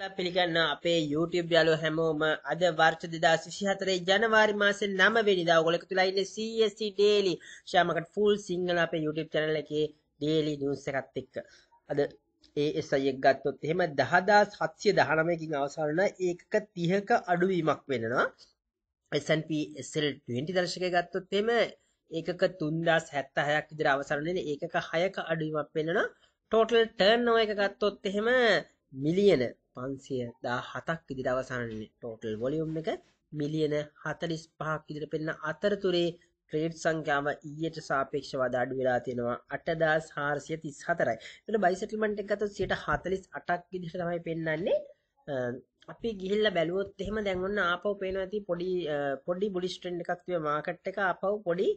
ලා පිළිගන්න අපේ YouTube යාළුව හැමෝම අද වර්ෂ 2024 ජනවාරි මාසේ 9 වෙනිදා ඔයගොල්ලෝ එකතුලා ඉන්නේ CSC Daily ශාමකට full single අපේ YouTube channel එකේ daily news එකත් එක්ක. අද ASI එක ගත්තොත් එහෙම 10719 කින් අවසන් වුණා ඒකක 30ක අඩුවීමක් වෙනවා. S&P SL20 දර්ශකය ගත්තොත් එහෙම ඒකක 3076ක් විතර අවසන් වෙන්නේ ඒකක 6ක අඩුවීමක් වෙනවා. total turnover එක ගත්තොත් එහෙම මිලියන පන්සිය දා හතක් ඉදිරි අවසානන්නේ ටෝටල් වොලියුම් එක මිලියන හතලිස් පහක් ඉදිර පෙන්න අතරතුරේ ට්‍රේඩ් සංඛ්‍යාව ඊයට සාපේක්ෂව අඩු වෙලා තියෙනවා අටදස් හාරසිය තිස් හතරයි තුළ බයිසටල්මට එකතු සියට හතලිස් අටක් ඉදිට තමයි පෙන්න්නන්නේ අපි ගිල්ල බැලුවොත් එහෙම දැන්වන්න ආපව පේනවති පොඩි පොඩි බුඩිස්ටෙන්ඩ් එකක්තිව මාකට් එක අපව් පොඩි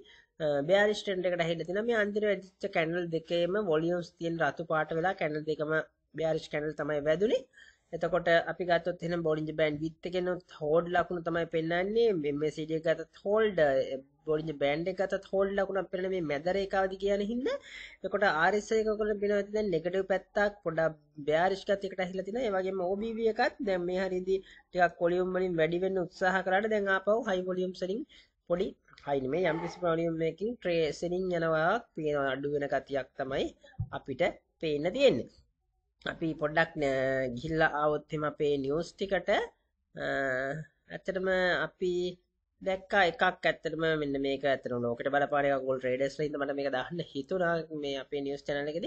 බෑරිස්ටෙන්ට්කට හෙට තින මේ අන්තර ඇච්ච කැනල් දෙකේම වොලියෝස් තියෙන් රතු පාට වෙලා කැනල් දෙකම බෑරිෂ් කැනල් තමයි වැදුනේ එතකොට අපි ගත්තොත් එහෙනම් බෝලින්ජ් බෑන්ඩ් විත් එකනොත් හෝඩ් ලකුණු තමයි පෙන්වන්නේ මෙසීඩ් එක ගත්තත් හෝල්ඩ් බෝලින්ජ් බෑන්ඩ් එක ගත්තත් හෝල්ඩ් ලකුණක් පෙන්වන්නේ මේ මැද රේඛාවදි කියන හින්දා එතකොට RSI එක ඔයගොල්ලෝ බලනවා දැන් නෙගටිව් පැත්තක් පොඩක් බෑරිෂ් එකත් එකට ඇහිලා තිනවා ඒ වගේම OBV එකත් දැන් මේ හරියදී ටිකක් වොලියුම් වලින් වැඩි වෙන්න උත්සාහ කරාට දැන් ආපහු හයි වොලියුම්ස් වලින් පොඩි හයින මේ යම් කිසි වොලියුම් එකකින් ට්‍රේසලින් යනවා පේන අඩු වෙන ගතියක් තමයි අපිට පේන්න තියෙන්නේ අපි පොඩ්ඩක් ගිල්ල අවුත් එම අපේ නිියස් ටිකට ඇත්තටම අපි දැක්ක එකක් ඇත්තරම මෙන්න මේක ඇතර නෝකට බලපානයකුල් ්‍රේඩස් ලයිද මට මේ දන්න හිතුනා මේ අපේ නිියස් චනලකෙද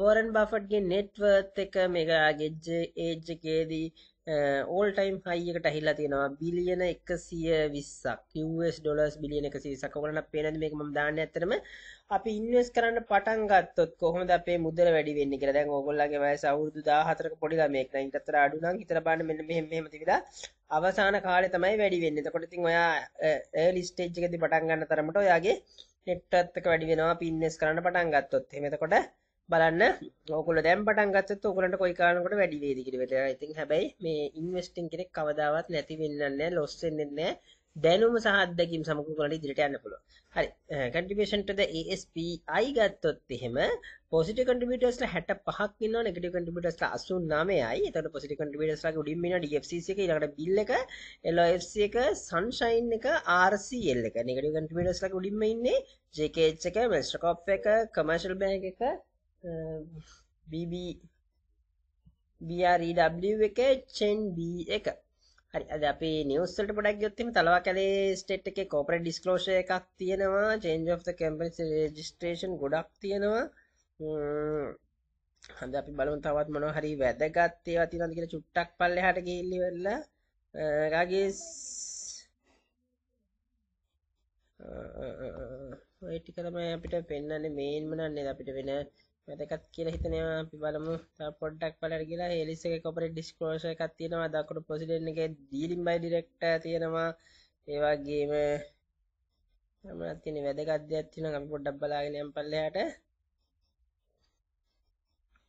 වෝරන් බෆට්ගේ නෙට්වර්ත් එක මේක ගෙජ්ජ ඒජ්ජකේදී ඕල්ටයිම් uh, හයිකට ඇහිලා තියෙනවා බිලියන එකසිය විස්සක් ස් ඩොලස් බිලියන එක සිසකවලන පේනද මේක ම දාන්න ඇතරම අපි ඉන්වස් කරන්න පටන් ගත්තොත් කොහොමද අපේ මුදල වැඩි වෙන්න කර දැන් ඕගොල්ලගේ වයස අවුරුදු දාහතර පොඩි මේක්න ඉටතර අඩුනම් හිතර බාන මෙ මෙමතිවිලා අවසාන කාලය තමයි වැඩි වෙන්න තකොටතින් ඔයා ලිස්ටේජ්ජකති පටන් ගන්න තරමට ඔයාගේ නෙට්ටත්තක වැඩි වෙනවා පින්නස් කරන්න පටන් ගත්තොත් හෙමතකොට බලන්න ඕකල දැම් පටන් ගත්ත ඕකලට කොයිකානකට වැඩි වේදිකිරවට ඉතින් හැබයි මේ ඉන්වස්ටිං කෙනෙක් කවදාවත් නැතිවෙන්නන්න ලොස්සෙන්න්න දැනුම සහදකින් සමකුලට ඉදිරිට යන්න පුළ හරි කටිපේෂන්ටද ASPI ගත්තොත් එහෙම පොසිට කටිටස් හැට පහක් න්න නෙට කටිටස් අසු නමයයි තට පොසිට කටිටස් ගඩිමින ඩFCක ලට බිල්ල එක එලFC එක සංශයින් එක RCල් එක නිකට කටිටස්ල ගඩිම ඉන්නේ ජකච් එක මස්ට්‍රකෝප් එක කමර්ශල් බැ එක BB uh, BREW එක චෙන් B එක හරි අද අපේ නිවස්සට පොඩක් ගොත්තම තලවා කලේ ස්ටේට් එක කෝපර ඩිස්කලෝෂ එකක් තියෙනවා change of the campus registration ගොඩක් තියෙනවා uh, හඳ අපි බලුන් තවත් මොන හරි වැදගත්තේ අතිනද කියෙන චුට්ටක් පල්ල හට ගිල්ලි වෙල්ල රගේ ඔයටි කරම අපිට පෙන්න්න මේන්මනන්නේ අපිට වෙන මේකත් කියලා හිතනවා අපි බලමු තව පොඩ්ඩක් බලලා කියලා හේලිස් එකේ කොපරේට් ඩිස්ක්ලෝෂර් එකක් තියෙනවා දකුණු ප්‍රෙසිඩන්ට් එකේ ඩීලින් බයි ඩිරෙක්ටර් තියෙනවා ඒ වගේම අපිට තියෙන වැදගත් දෙයක් තියෙනවා අපි පොඩ්ඩක් බලාගෙන යමු පල්ලෙහාට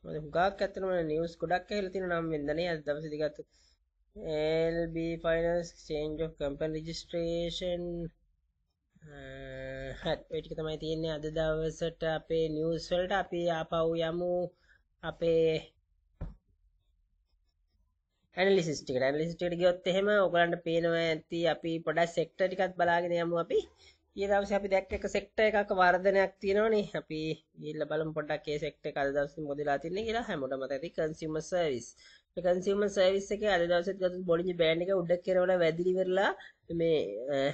මොකද හුඟක් ඇත්තටම නිවුස් ගොඩක් ඇහිලා තියෙනවා නම් වෙන්දනේ අද දවසේදී ගත්ත LB finance change of company registration හරි ඒ ටික තමයි තියෙන්නේ අද දවසට අපේ නිවුස් වලට අපි ආපහු යමු අපේ ඇනලිසිස් ටිකට ඇනලිසිස් ටිකට ගියොත් එහෙම ඔයගලන්ට පේනවා ඇති අපි පොඩක් සෙක්ටර් ටිකක් බලාගෙන යමු අපි ඊයේ දවසේ අපි දැක්ක එක සෙක්ටර් එකක වර්ධනයක් තියෙනවනේ අපි ගිහිල්ලා බලමු පොඩ්ඩක් ඒ සෙක්ටර් එක අද දවසේ මොදලා තින්නේ කියලා හැමෝටම මතකයි කන්සියුමර් සර්විස් කන්සියුමර් සර්විස් එකේ අද දවසෙත් ගත්ත බොලිජ් බෑන්ඩ් එක උඩ කෙරවලා වැදිලි වෙරලා මේ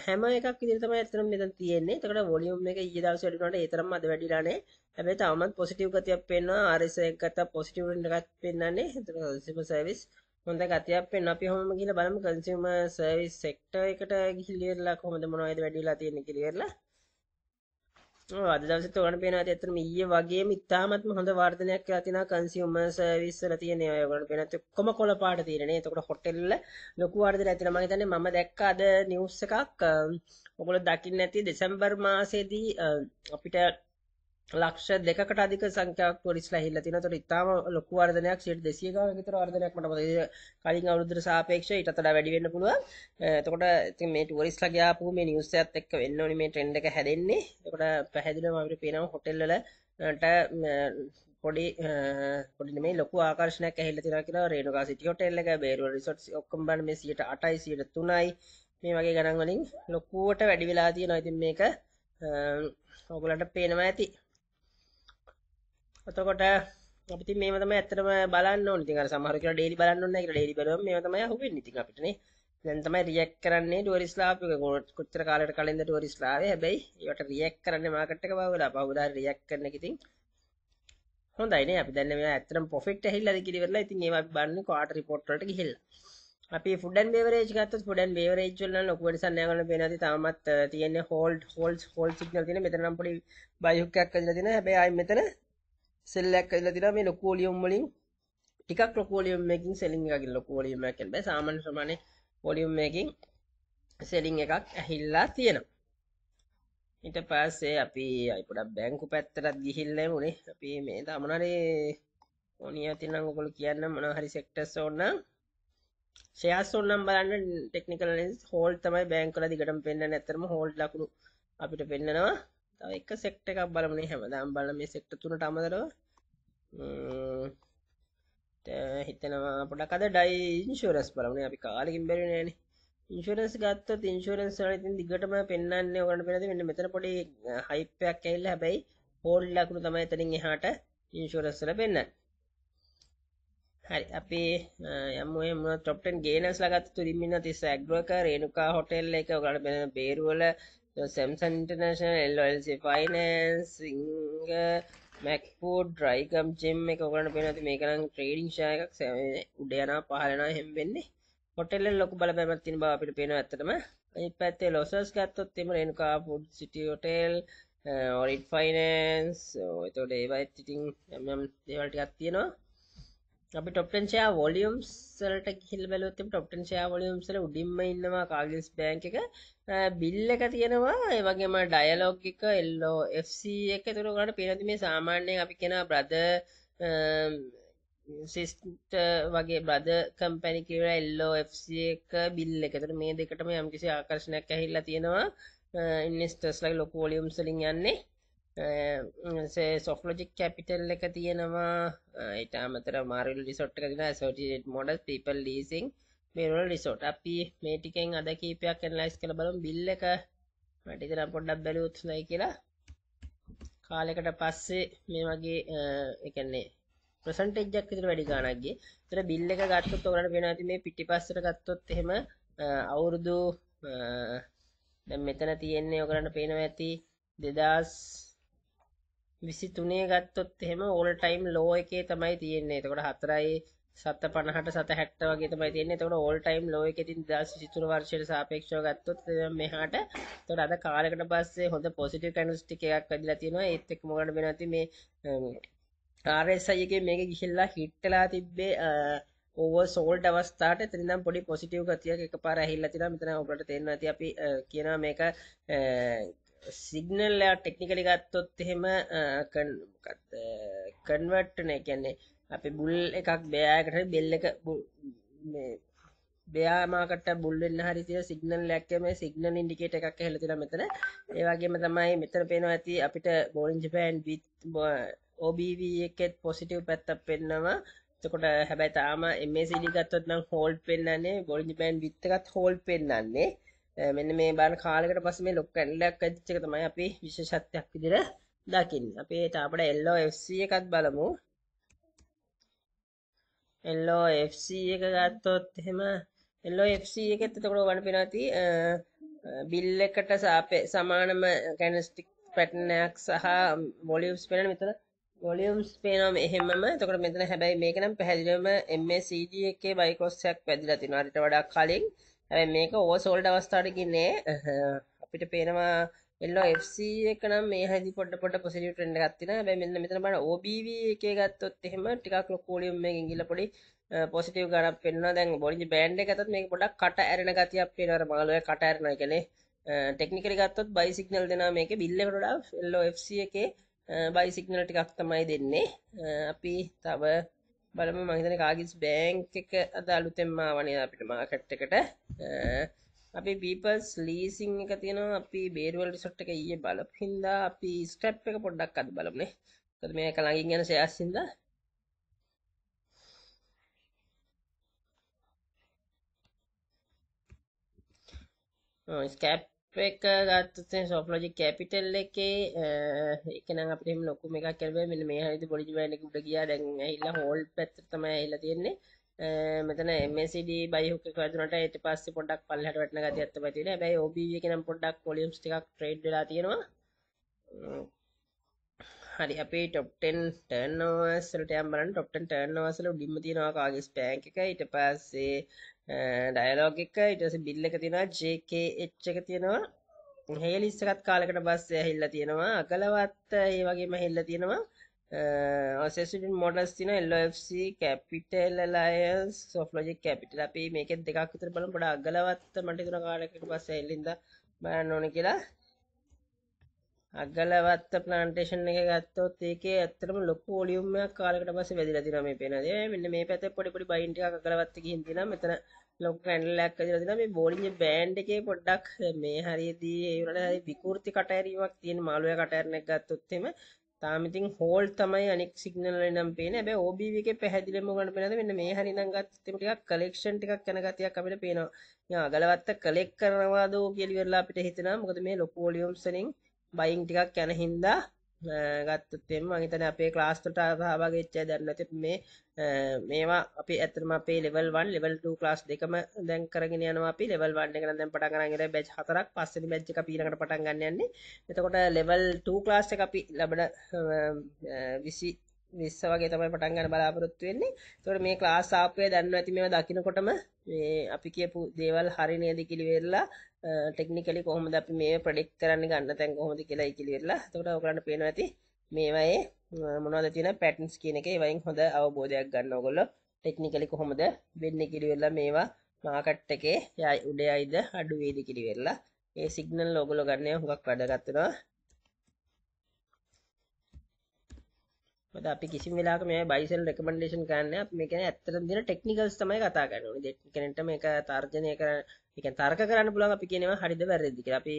හැම එකක් විදිහට තමයි අතනම මෙතන තියෙන්නේ. එතකොට වොලියුම් එක ඊයේ දවසේ වැඩි වුණාට ඒ තරම්ම අද වැඩිලා නැහැ. හැබැයි තාමත් පොසිටිව් ගතියක් පේනවා. RS එකක් ගත්තා පොසිටිව් රෙන්ඩ් එකක් පෙන්වන්නේ. එතකොට කන්සියුමර් සර්විස් හොඳ ගතියක් පෙන්වනවා. අපි හැමෝම ගිහලා බලමු කන්සියුමර් සර්විස් සෙක්ටර් එකට ගිහිල්ලා කොහොමද මොනවද වැඩිලා තියෙන්නේ කියලා. අද දවසේ තෝරන පේනවා ඇති ඇත්තටම ඊයේ වගේම ඉතාමත්ම හොඳ වර්ධනයක් කියලා තිනා කන්සියුමර් සර්විස් වල තියෙන ඒවා ඒගොල්ලෝ පේනත් ඔක්කොම කොළ පාට තියෙනනේ. එතකොට හොටෙල් වල ලොකු වර්ධනයක් තියෙනවා. මම හිතන්නේ මම දැක්ක අද නිවුස් එකක් ඔයගොල්ලෝ දකින්න ඇති දෙසැම්බර් මාසේදී අපිට ලක්ෂ දෙකට අධික සංඛ්‍යාවක් පොලිස්ලා ඇහිලා තියෙනවා. ඒතකොට ඉතාම ලොකු වර්ධනයක් 200 ගානක් විතර වර්ධනයක් මට මතකයි. කලින් අවුරුද්දට සාපේක්ෂව ඊටත් වඩා වැඩි වෙන්න පුළුවන්. එතකොට ඉතින් මේ ටුවරිස්ට්ලා ගියාපු මේ නිවුස් එකත් එක්ක වෙන්න ඕනි මේ ට්‍රෙන්ඩ් එක හැදෙන්නේ. එතකොට පැහැදිලිවම අපිට පේනවා හොටෙල් වලට පොඩි පොඩි නෙමෙයි ලොකු ආකර්ෂණයක් ඇහිලා තියෙනවා කියලා රේණුකා සිටි හොටෙල් එක, බේරුවල රිසෝට්ස් ඔක්කොම බලන්න මේ 8යි 3යි මේ වගේ ගණන් වලින් ලොකුවට වැඩි වෙලා තියෙනවා. ඉතින් මේක ඔයගලන්ට පේනවා ඇති. එතකොට අපි ඉතින් මේව තමයි ඇත්තටම බලන්න ඕනේ. ඉතින් අර සමහර කෙනා ඩේලි බලන්න ඕනේ කියලා ඩේලි බලුවම මේව තමයි අහුවෙන්නේ ඉතින් අපිටනේ. දැන් තමයි රියැක්ට් කරන්නේ ටුවරිස්ලා අපි කොච්චර කාලයකට කලින්ද ටුවරිස්ලා ආවේ. හැබැයි ඒවට රියැක්ට් කරන්නේ මාකට් එක බව වෙලා. පහුදාට රියැක්ට් කරන එක ඉතින් හොඳයිනේ අපි දැන් මේ ඇත්තටම ප්‍රොෆිට් ඇහිල්ලාද කියලා ඉවරලා ඉතින් ඒවා අපි බලන්නේ ක්වාටර් රිපෝට් වලට ගිහිල්ලා. අපි ෆුඩන් බේවරේජ් ගත්තොත් ෆුඩන් බේවරේජ් වල නම් ලොකු වෙනසක් නැහැ වගේ පේනවා. තාමත් තියෙන්නේ හෝල්ඩ් හෝල්ඩ් හෝල්ඩ් සිග්නල් තියෙන මෙතන නම් පොඩි බයිහුක් එකක් ඇදලා තියෙනවා. හැබැයි ආයි මෙතන සෙල්ලක් කල තින මේ ලොකෝලියම් වලින් ටිකක් ලොකෝලියම්මකින් සෙලිං එකකින් ලොකෝලියම්මක බ සාමන් සමානය පොලිම්මකින් සෙලිං එකක් ඇහිල්ලා තියෙනවා ඉට පස්සේ අපි අයිපුඩ බැංකු පැත්තරත් ගිහිල්ල මුණේ අපි මේ තමනරේ ඕනිය තිනම් ගොකොල කියන්න මොන හරි සෙක්ටස් ඕන්න ශයාස් ඔන්නම් බලන්න ටෙක්නිකල හෝල් තමයි බැංකල දිගටම පෙන්න්න නැතරම හෝල්ඩ ලකුණු අපිට පෙන්න්නනවා තව එක සෙක්ට එකක් බලමන හැමදාම් බල මේ සෙක්ට තුනට අමදරව හිතනවා පොඩක් අද ඩයි ඉන්ශෝරස් බලමන අපි කාලකින් බැරි නෑන ඉන්ශරස් ගත්ත තිංශරන්ස් ඉතින් දිගටම පෙන්න්න ඕන පෙනද මෙන්න මෙතන පොඩි හයිපයක් ඇල්ල හැබැයි හෝල් ලකුණු තමයි තරින් එහාට ඉන්ශෝරස්සල පෙන්න්න හරි අපි යම තොප්ටන් ගේනස් ලගත් තුරිමින්න තිස්ස ඇග්ුවක රේනුකා හොටෙල්ල එක ගට බෙන Beruwala your Samsung International LLC Financing මැක්පෝඩ් ්‍රයිකම් චෙම් එක ඔකරට පෙනති මේකනම් ට්‍රේඩිං ශයකක් සෑ උඩයන පහලන හෙම්බෙන්නේ හොටෙල්ල ලොක බල පැමත්තින බව අපිට පෙන ඇතටම ඒ පැත්තේ ලොසස් ගත්තොත් එම එනුකා පුඩ් සිටි ෝටෙල් ඔරිට් ෆයිනන්ස් එතෝට ඒවයි සිටිං එම් දෙවල්ටිකත් තියෙනවා අපි ටොප් 10 share volumes වලට ගිහිල්ලා බැලුවොත් එම් ටොප් 10 share volumes වල උඩින්ම ඉන්නවා කාගල්ස් බැංක් එක බිල් එක තියෙනවා ඒ වගේම ඩයලොග් එක LOFC එක ඒතර උගලට පේනවා මේ සාමාන්‍යයෙන් අපි කියන බ්‍රදර් සිස්ටර් වගේ බ්‍රදර් කම්පැනි කියලා LOFC එක බිල් එක. ඒතර මේ දෙකටම යම්කිසි ආකර්ෂණයක් ඇහිලා තියෙනවා ඉන්වෙස්ටර්ස්ලා ලොකු වොලියම්ස් වලින් යන්නේ. සොෆ්ලොජික් කැපිටල් එක තියෙනවා ඉතාමතර මාරල් රිසොට් කරන සෝටිට මොඩස් පිපල් ලීසින් මේරල් රිසෝට් අපි මේටිකෙන් අද කීපයක් එන්ලයිස් කළ බලම් බිල්ල එක මටිතර පොඩ්ඩක් බැලුත් නයි කියලා කාලෙකට පස්සේ මේ වගේ එකන්නේ ප්‍රසන්ටෙක්්ජක් විතර වැඩි ගානක්ගේ තර බිල්ල එක ගත්තුත් තොරට වෙනති මේ පිටි පස්සට ගත්තොත් එහෙම අවුරුදු මෙතන තියෙන්නේ ඔකරන්න පේනව ඇති දෙදස් විසි තුනේ ගත්තොත් එහෙම ඕල් ටයිම් ලෝ එකේ තමයි තියෙන්නේ එතකොට හතරයි සත පනහට සත හැට්ට වගේ තමයි තියෙන්නේ තකොට ඕල් ටයිම් ලෝ එකතින් දස් සිතුර වර්ෂයට සාපේක්ෂව ගත්තොත් මෙහාට තොට අද කාලකට පස්සේ හොඳ පොසිටි කැනුස්ටික එකක් වැදිලා තියෙනවා ඒත් එක් මොකට වෙනති මේ ආරෙසයගේ මේක ගිහිල්ලා හිට්ටලා තිබ්බේ ඕව සෝල්ට අවස්ථාට තිනම් පොඩි පොසිටව් ගතිය එක පාර හිල්ල තින මෙතන ඔබට තෙන්න ඇති අපි කියනවා මේක සිගනල් ටෙක්නිකලි ගත්තොත් එහෙම කන්වට්ටන කියන්නේ අපි බුල් එකක් බෑයකට බෙල්ල එක බයාමාකට බුල්ලෙන් හරි තිය සිගනල් ලැක්කම සිගනල් ඉන්ඩිකේට එකක් හෙලතින මෙතන ඒවාගේම තමයි මෙතන පේනවා ඇති අපිට බෝලින් ජපෑන් විත් ඔබව එකෙත් පොසිටව් පැත්තක් පෙන්නවා තකොට හැබැයි තාම එම සිඩිගත්තොත් නම් හෝල් පෙන්න්නන්නේ බොලින් ජපෑන් විත්තකත් හෝල් පෙන්න්නන්නේ මෙන්න මේ බාන කාලකට පස්සේ මේ ලොක් කැඩිල්ලක් ඇතිච්ච එක තමයි අපි විශේෂත්වයක් විදිහට දකින්නේ. අපි ඊට අපිට LOFC එකත් බලමු. LOFC එක ගත්තොත් එහෙම LOFC එකෙත් එතකොට ඔබට පේනවා ඇති බිල් එකට සමානම කැනස්ටික් පැටර්න් එකක් සහ වොලියම්ස් පේනවා මෙතන වොලියම්ස් පේනවා මෙහෙමම. එතකොට මෙතන හැබැයි මේක නම් පැහැදිලිවම MACD එකේ බයිකෝස් එකක් පැදිලා තිනවා. අරට වඩා කලින්. හැබැයි මේක ඕවර්සෝල්ඩ් අවස්ථාවට ගින්නේ අපිට පේනවා එල්ලෝ FC එක නම් මේ හැදි පොඩ පොඩ පොසිටිව් ට්‍රෙන්ඩ් එකක් තියෙනවා. හැබැයි මෙන්න මෙතන බලන්න OBV එකේ ගත්තොත් එහෙම ටිකක් ලොකු වොලියුම් එකකින් ගිහලා පොඩි පොසිටිව් ගණක් පෙන්වනවා. දැන් බොලින්ජ් බෑන්ඩ් එක ගත්තොත් මේක පොඩක් කට ඇරෙන ගතියක් පේනවා. අර මගලෝය කට ඇරෙනවා කියන්නේ ටෙක්නිකල ගත්තොත් බයි සිගනල් දෙනා මේක බිල්ලකටඩා එල්ලෝ FC එකේ බයි සිගනල ටිකක් තමයි දෙන්නේ අපි තව බලම මහිතන කාගිස් බෑංක් එක අද අලුතෙම්මා වනේ අපිට මාකට් එකට අපි පීපස් ලීසිං එක තියෙනවා අපි බේරුවල් රිසොට් එක ඊයේ බලපු හින්දා අපි ස්ට්‍රැප් එක පොඩ්ඩක් අද බලමුනේ මොකද මේක ළඟින් යන සෑස් හින්දා ස්කැප් එක ගත්තේ සොෆ්ලෝජි කැපිටල් එකේ එකනම් අපිට එහෙම ලොකුම එකක් කියලා බෑ මෙන්න මේ හරියට පොලිජි බෑන්ඩ් එක උඩ ගියා දැන් ඇහිලා හෝල් පැත්තට තමයි ඇහිලා තියෙන්නේ මෙතන MSD බයිහුක් එක වැදුනට ඊට පස්සේ පොඩ්ඩක් පල්ලෙහාට වැටෙන ගතියක් තමයි තියෙන්නේ හැබැයි OBV e එක නම් පොඩ්ඩක් වොලියම්ස් ටිකක් ට්‍රේඩ් වෙලා තියෙනවා හරි අපේ ටොප්ටෙන් ටර්නෝවස්ලට යම්බරන් ටොප්ටන් ටර්නවසල ඩිම තිනවා කාගේ ස්පෑන්ක ඊට පස්සේ ඩයලෝග එක ඉටස බිල්ල එක තිෙනවා ජක එච්ච එක තියෙනවා හෙල් ඉස්සකත් කාලකට බස්සය හිල්ල තියෙනවා අකලවත් ඒ වගේම හෙල්ල තියෙනවා ඔසෙසිටින් මොඩස් තින එල්FC කැපිටල් ලයන්ස් සෝෆ්ලෝජි කැපිටල අපි මේක දෙකක් විතර බලම් පොඩ අගලවත් මට තුන කාලකට පස්ස එල්ලින්ද බයන්න ඕන කියලා අගලවත්ත ප්ලාන්ටේෂන් එක ගත්තොත් ඒකේ ඇත්තටම ලොකු වොලියුම් එකක් කාලයකට පස්සේ වැදිලා තියෙනවා මේ පේන දේ. මෙන්න මේ පැත්තේ පොඩි පොඩි බයින්ඩ් එකක් අගලවත්ත ගිහින් තියෙනවා. මෙතන ලොක් කැන්ඩල් එකක් වැදිලා තියෙනවා. මේ බෝලින් බෑන්ඩ් එකේ පොඩ්ඩක් මේ හරියදී ඒ වල හරි විකෘති කටහැරීමක් තියෙන මාළුවේ කටහැරණයක් ගත්තොත් එimhe තාම ඉතින් හෝල් තමයි අනෙක් සිග්නල් වල නම් පේන්නේ. හැබැයි OBV එකේ පැහැදිලිවම ගන්න පේනද මෙන්න මේ හරි නම් ගත්තොත් එimhe ටිකක් කලෙක්ෂන් ටිකක් යන ගතියක් අපිට පේනවා. ඉතින් අගලවත්ත කලෙක්ට් කරනවාද කියලා ඉවරලා අපිට හිතෙනවා. මොකද මේ ලොකු වොලියුම්ස් වලින් බයින් ටිකක් යැන හින්දා ගත්තත්තෙම මහිතන අපේ ක්ලාස්තුට අභාගච්චය දැන්නති මේ මේවා අපි ඇතම අපේ ලෙවල්වන් ලෙවල්ට ලාස් දෙකම දැන් කරගෙන යනවා අපි ලෙවල් වන්න කර දැන් පටන් කරගෙන බැච් හතරක් පස්සෙ බැච්ච පීනකට පටන් ගන්නන්නේ එතකොට ලෙවල් 2 ලාස් එක අපි ලබන විසි විස්ස වගේ තමයි පටන් ගන්න බලාපොරොත්තු වෙන්නේ. ඒතකොට මේ ක්ලාස් ආපේ දන්නව ඇති මේවා දකින්නකොටම මේ අපි කියපු දේවල් හරි නේද කියලා ටෙක්නිකලි කොහොමද අපි මේ ප්‍රෙඩික්ට් කරන්න ගන්න තැන් කොහොමද කියලා කියලා. එතකොට ඔයගලන්ට පේනවා ඇති මේවායේ මොනවද තියෙන පැටර්න්ස් කියන එක ඒවයින් හොඳ අවබෝධයක් ගන්න ඕගොල්ලෝ ටෙක්නිකලි කොහොමද වෙන්නේ කියලා මේවා මාකට් එකේ උඩයයිද අඩුවේද කියලා. ඒ සිග්නල් ඔයගොල්ලෝ ගන්න හුඟක් වැඩගත් වෙනවා. මොකද අපි කිසිම වෙලාවක මේ බයි සෙල් රෙකමන්ඩේෂන් කරන්න නැහැ. අපි මේ කියන්නේ ඇත්තටම දින ටෙක්නිකල්ස් තමයි කතා කරන්නේ. කෙනෙක්ට මේක තර්ජනය කරන්න, ඒ කියන්නේ තර්ක කරන්න පුළුවන් අපි කියනවා හරිද වැරදිද කියලා. අපි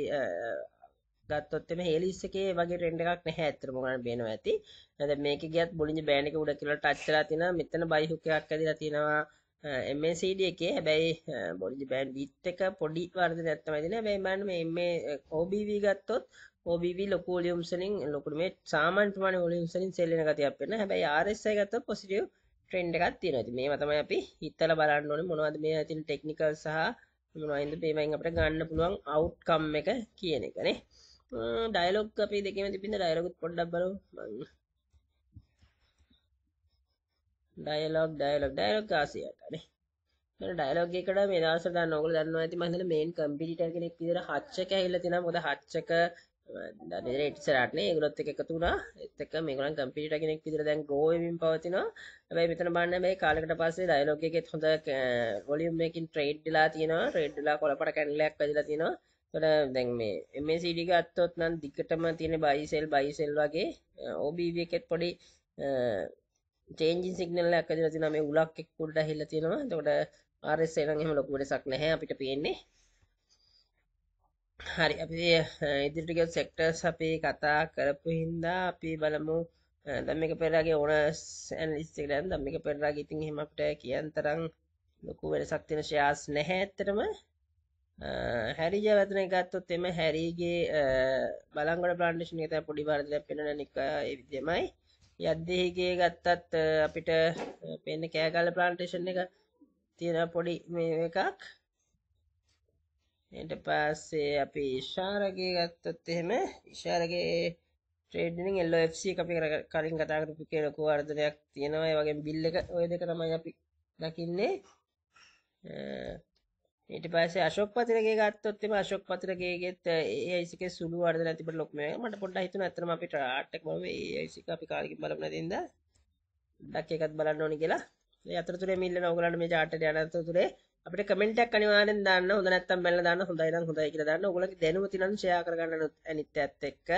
ගත්තොත් එමේ හේලිස් එකේ වගේ ට්‍රෙන්ඩ් එකක් නැහැ ඇත්තටම මොකක්ද බේනවා ඇති. නැත්නම් මේක ගියත් බොලින්ජ බෑන් එක උඩ කියලා ටච් වෙලා තිනවා. මෙතන බයි හුක් එකක් ඇදලා තිනවා. එමසිඩ එකේ හැබැයි බොඩි බෑන් විට් එක පොඩි වර්ද නැත්තමතින බැයිමන් මේ ඔබවී ගත්තොත් ඔබවි ලොකෝලියම්සලින් ලොකුමේ සාමන්ටමන ොලියම්සලින් සෙල්ලන ගති අපන්න හැබයි ආරෙස ගත පොසිටියව ට්‍රෙන්ඩ් එකත් තියෙනති මේ මතම අපි හිත්තල බලන්න ඕන මොනවද මේ ඇතින් ටෙක්නිකල් සහ මොනයින්ද පේමයින් අපට ගන්න පුළුවන් අවුට්කම් එක කියන එකනේ ඩයිලොක් අපේ දෙකම තිබිඳ ඩයිලොකුත් පොඩ්ඩක් බලු ඩයිලොග් ඩයිලොග් ඩයිලොග් කාසියටනේ ඩයිලොග් එකට මේ දවස්වල දැන් ඔයගොල්ලෝ දන්නවා ඇති මම හිතන්නේ මේන් කම්පිටිටර් කෙනෙක් විදිහට හච්චක ඇවිල්ලා තිනා මොකද හච්චක දැන් ඉස්සරහට නේ ඒගොල්ලොත් එක්ක එකතු වුණා ඒත් එක්ක මේගොල්ලන් කම්පිටිටර් කෙනෙක් විදිහට දැන් grow වෙමින් පවතිනවා හැබැයි මෙතන බලන්න මේ කාලයකට පස්සේ ඩයිලොග් එකෙත් හොඳ වොලියුම් එකකින් ට්‍රේඩ් වෙලා තියෙනවා ට්‍රේඩ් වෙලා කොළපට කැන්ඩලයක් වැදිලා තියෙනවා ඒකට දැන් මේ MACD එක අත්තොත් නම් දිගටම තියෙන buy sell buy sell වගේ OBV එකෙත් පොඩි චේන්ජින් සිගනල එක දිල තින මේ උලක් එක් පුඩ හිල්ල තියෙනවා තකොට ආරස් එනම් එහෙම ලොකු වෙනසක් නැහැ අපිට පේන්නේ හරි අපි ඉදිරිට ගියොත් සෙක්ටර්ස් අපි කතා කරපු හින්දා අපි බලමු දැන් මේක පෙරලාගේ ඕනර්ස් ඇනලිස්ට් එකට දැන් මේක පෙරලාගේ ඉතින් එහෙම අපිට කියන්න තරම් ලොකු වෙනසක් තියෙන ෂෙයාර්ස් නැහැ ඇත්තටම හැරිජ වැතන ගත්තොත් එම හැරීගේ බලංගොඩ ප්‍රාන්ඩිෂන් එක තමයි පොඩි වර්ධනයක් වෙනවා නික ඒ විදිහමයි යද්දෙහිගේ ගත්තත් අපිට පෙන්න කෑගල ප්ලාන්ටේෂන් එක තියෙන පොඩි මේ එකක් එට පස්සේ අපි ශාරගේ ගත්තත් එහෙම ඉශාරගේ ට්‍රේඩින් එල්ල අපි කරින් කතාකරපු කියලකු අර්ධනයක් තියෙනවා වගේ බිල්ල එක ඔය දෙක තමයි අපි දකින්නේ ඊට පස්සේ අශෝක් පතිරගේ ගත්තොත් එම අශෝක් පතිරගේගෙත් ඒසික සුළු වර්ධන තිබට ලොක්ම මට පොඩ්ඩ හිතන අතරම අපිට ආටක් බව ඒසික අපි කාලකින් බලන දෙන්න ඩක් එකත් බලන්න ඕනි කියලා අතරතුර මිල්ල ඔගලන්න මේ ජාට යනත තුරේ අපිට කමෙන්ටක් අනිවාරෙන් දන්න හොඳ නැත්තම් බැලලා දාන්න හොඳයි නම් හොඳයි කියලා දාන්න ඔයගොල්ලෝ දැනුම තිනන් ෂෙයා කරගන්න අනිත් ඇත් එක්ක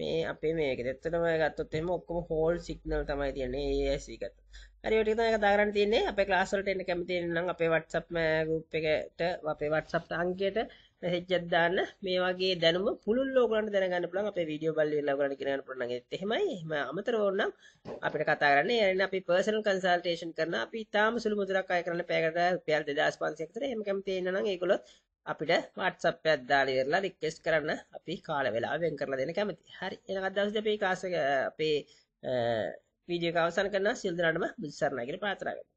මේ අපේ මේක දෙත්තටම ගත්තොත් එහෙම ඔක්කොම හෝල් සිග්නල් තමයි තියෙන්නේ AIC එකත් හරි ඔය ටික තමයි කතා කරන්න තියෙන්නේ. අපේ ක්ලාස් වලට එන්න කැමති නම් අපේ WhatsApp group එකට අපේ WhatsApp අංකයට මෙසේජ් එකක් දාන්න. මේ වගේ දැනුම පුළුල් ඕගලන්ට දැනගන්න පුළුවන් අපේ වීඩියෝ බලලා ඉන්න ඕගලන්ට ඉගෙන ගන්න පුළුවන්. ඒත් එහෙමයි. එහෙම අමතරව ඕනනම් අපිට කතා කරන්න. එයන් අපි පර්සනල් කන්සල්ටේෂන් කරන අපි ඊටාම සුළු මුදලක් අය කරන්න පැයකට රුපියල් 2500ක් විතර. එහෙම කැමති ඉන්න නම් ඒගොල්ලොත් අපිට WhatsApp එකක් දාලා ඉවරලා request කරන්න අපි කාල වේලාව වෙන් කරලා දෙන්න කැමතියි. හරි. එනකන් දවසේදී අපේ කාස් එක අපේ වීඩියෝ එක අවසන් කරනවා සියලු දෙනාටම බුද්ධ සරණයි කියලා ප්‍රාර්ථනා කරනවා